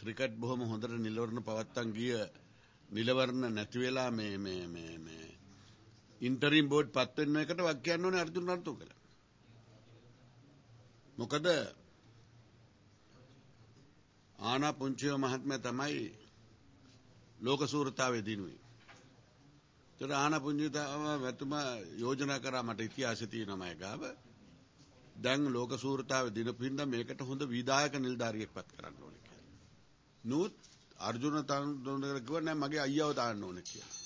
Cricket බොහොම හොඳට නිලවරණ පවත්තන් ගිය නිලවරණ නැති වෙලා මේ මේ මේ මේ ඉන්ටරිම් බෝඩ් පත් වෙන එකට වක් කියන්න ඕනේ අර්ජුන් නර්තුකල. මොකද ආනා පුංචිව මහත්මයා තමයි ලෝක සූරතාවේ දිනුවේ. ඒතර ආනා පුංචිතාව වැතුමා යෝජනා කරා මට ඉතිහාසය තියෙනවා මම ගාව. දැන් ලෝක සූරතාවේ දිනපින්ද මේකට හොඳ විදායක නිලධාරියෙක් පත් කරන්න ඕනේ කියලා. නූත් අර්ජුන තනතුරට කිව්වා නෑ මගේ අයියාව තාන්න ඕනේ කියලා.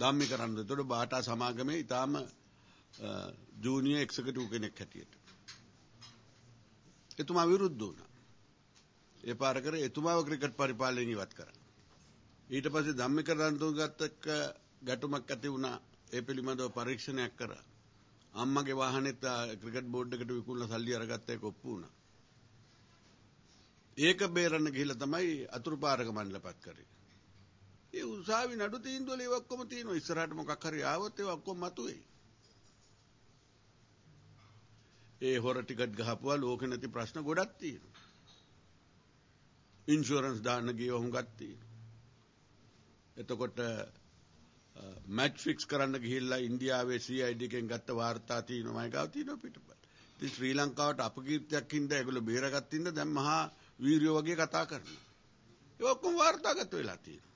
ධම්මේ කරන්න. ඒතකොට බාටා සමාගමේ ඊටාම ජූනියර් එක්සිකියුටිව් කෙනෙක් හැටියට. එතුමා විරුද්ධ වුණා. ඒ පාර කර එතුමාව ක්‍රිකට් පරිපාලනයෙන් ඉවත් කරා. ඊට පස්සේ ධම්මික රන්තුංගත් එක්ක ගැටුමක් ඇති වුණා. ඒ පිළිබඳව පරීක්ෂණයක් කරා. අම්මගේ වාහනේත් ක්‍රිකට් බෝඩ් එකට විකුණලා සල්ලි අරගත්ත එක ඔප්පු වුණා. ඒක බේරන්න ගිහිල්ලා තමයි අතුරු පාරක මණ්ඩලපත් කරේ. ඒ උසාවි නඩු තීන්දුවල ඒව ඔක්කොම තියෙනවා. ඉස්සරහට මොකක් හරි ආවොත් ඒව ඔක්කොම මතුවේ. ඒ හොර ටිකට් ගහපුවා ලෝකේ නැති ප්‍රශ්න ගොඩක් තියෙනවා. ඉන්ෂුරන්ස් දාන්න ගියව හුඟක් තියෙනවා. එතකොට මැච් ෆික්ස් කරන්න ගිහිල්ලා ඉන්දියාවේ CID එකෙන් ගත්ත වාර්තා තියෙනවා. මම ගාව තියෙනවා පිටපත. ඉතින් ශ්‍රී ලංකාවට අපකීර්තියක් හින්දා ඒගොල්ලෝ බේරගත්තින්ද දැන් මහා වීරයෝ වගේ කතා කරනවා. ඒ ඔක්කොම වාර්තාගත වෙලා තියෙනවා.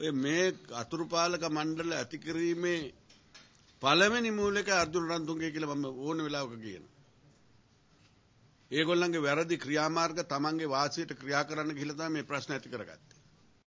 ඔය මේ අතුරුපාලක මණ්ඩල ඇති කිරීමේ පළවෙනි මූලික අර්ජුන රන්තුන්ගේ කියලා මම ඕන වෙලාවක කියනවා. ඒගොල්ලන්ගේ වැරදි ක්‍රියාමාර්ග තමන්ගේ වාසියට ක්‍රියා කරන්න ගිහිල්ලා තමයි මේ ප්‍රශ්න ඇති කරගත්තේ.